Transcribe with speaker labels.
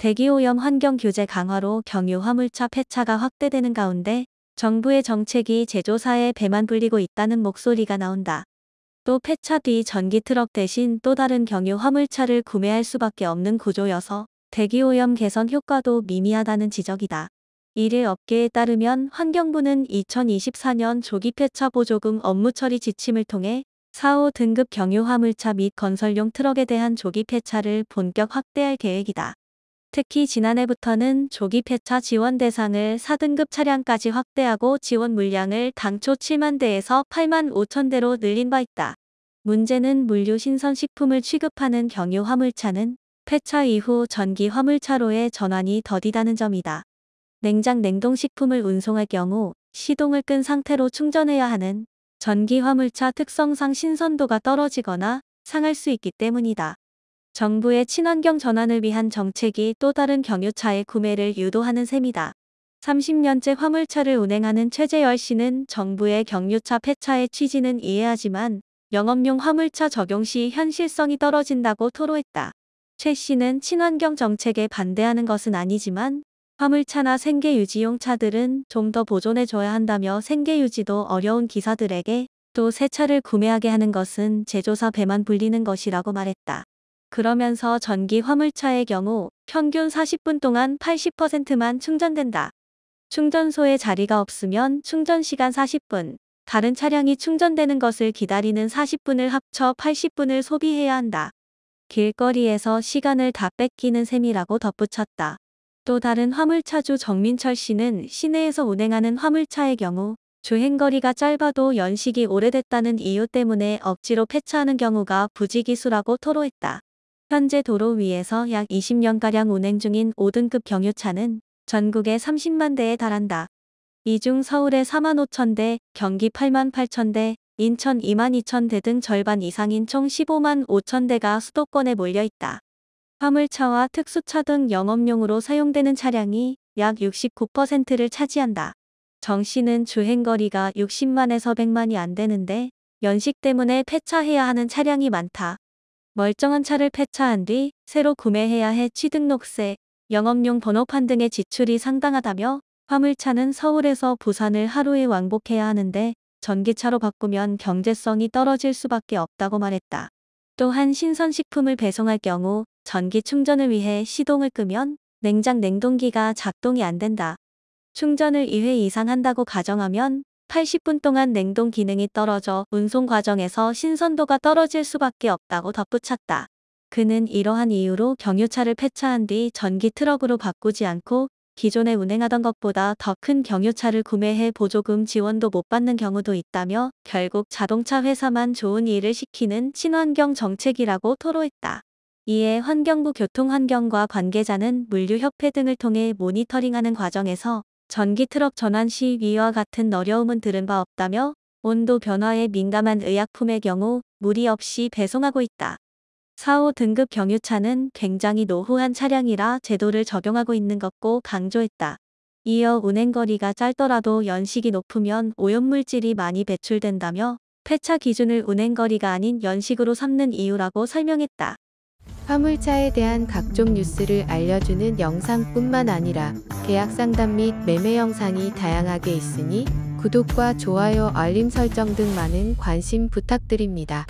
Speaker 1: 대기오염 환경 규제 강화로 경유 화물차 폐차가 확대되는 가운데 정부의 정책이 제조사에 배만 불리고 있다는 목소리가 나온다. 또 폐차 뒤 전기 트럭 대신 또 다른 경유 화물차를 구매할 수밖에 없는 구조여서 대기오염 개선 효과도 미미하다는 지적이다. 이를 업계에 따르면 환경부는 2024년 조기 폐차 보조금 업무 처리 지침을 통해 4호 등급 경유 화물차 및 건설용 트럭에 대한 조기 폐차를 본격 확대할 계획이다. 특히 지난해부터는 조기 폐차 지원 대상을 4등급 차량까지 확대하고 지원 물량을 당초 7만 대에서 8만 5천 대로 늘린 바 있다. 문제는 물류 신선식품을 취급하는 경유 화물차는 폐차 이후 전기 화물차로의 전환이 더디다는 점이다. 냉장 냉동식품을 운송할 경우 시동을 끈 상태로 충전해야 하는 전기 화물차 특성상 신선도가 떨어지거나 상할 수 있기 때문이다. 정부의 친환경 전환을 위한 정책이 또 다른 경유차의 구매를 유도하는 셈이다. 30년째 화물차를 운행하는 최재열 씨는 정부의 경유차 폐차의 취지는 이해하지만 영업용 화물차 적용 시 현실성이 떨어진다고 토로했다. 최 씨는 친환경 정책에 반대하는 것은 아니지만 화물차나 생계유지용 차들은 좀 더 보존해줘야 한다며 생계유지도 어려운 기사들에게 또 새 차를 구매하게 하는 것은 제조사 배만 불리는 것이라고 말했다. 그러면서 전기 화물차의 경우 평균 40분 동안 80%만 충전된다. 충전소에 자리가 없으면 충전 시간 40분, 다른 차량이 충전되는 것을 기다리는 40분을 합쳐 80분을 소비해야 한다. 길거리에서 시간을 다 뺏기는 셈이라고 덧붙였다. 또 다른 화물차주 정민철 씨는 시내에서 운행하는 화물차의 경우 주행거리가 짧아도 연식이 오래됐다는 이유 때문에 억지로 폐차하는 경우가 부지기수라고 토로했다. 현재 도로 위에서 약 20년가량 운행 중인 5등급 경유차는 전국에 30만 대에 달한다. 이 중 서울의 4만 5천 대, 경기 8만 8천 대, 인천 2만 2천 대 등 절반 이상인 총 15만 5천 대가 수도권에 몰려 있다. 화물차와 특수차 등 영업용으로 사용되는 차량이 약 69%를 차지한다. 정 씨는 주행거리가 60만에서 100만이 안 되는데 연식 때문에 폐차해야 하는 차량이 많다. 멀쩡한 차를 폐차한 뒤 새로 구매해야 해 취등록세, 영업용 번호판 등의 지출이 상당하다며 화물차는 서울에서 부산을 하루에 왕복해야 하는데 전기차로 바꾸면 경제성이 떨어질 수밖에 없다고 말했다. 또한 신선식품을 배송할 경우 전기 충전을 위해 시동을 끄면 냉장 냉동기가 작동이 안 된다. 충전을 2회 이상 한다고 가정하면 80분 동안 냉동 기능이 떨어져 운송 과정에서 신선도가 떨어질 수밖에 없다고 덧붙였다. 그는 이러한 이유로 경유차를 폐차한 뒤 전기 트럭으로 바꾸지 않고 기존에 운행하던 것보다 더 큰 경유차를 구매해 보조금 지원도 못 받는 경우도 있다며 결국 자동차 회사만 좋은 일을 시키는 친환경 정책이라고 토로했다. 이에 환경부 교통환경과 관계자는 물류협회 등을 통해 모니터링하는 과정에서 전기트럭 전환 시 위와 같은 어려움은 들은 바 없다며 온도 변화에 민감한 의약품의 경우 무리 없이 배송하고 있다. 4호 등급 경유차는 굉장히 노후한 차량이라 제도를 적용하고 있는 것고 강조했다. 이어 운행거리가 짧더라도 연식이 높으면 오염물질이 많이 배출된다며 폐차 기준을 운행거리가 아닌 연식으로 삼는 이유라고 설명했다. 화물차에 대한 각종 뉴스를 알려주는 영상뿐만 아니라 계약 상담 및 매매 영상이 다양하게 있으니 구독과 좋아요 알림 설정 등 많은 관심 부탁드립니다.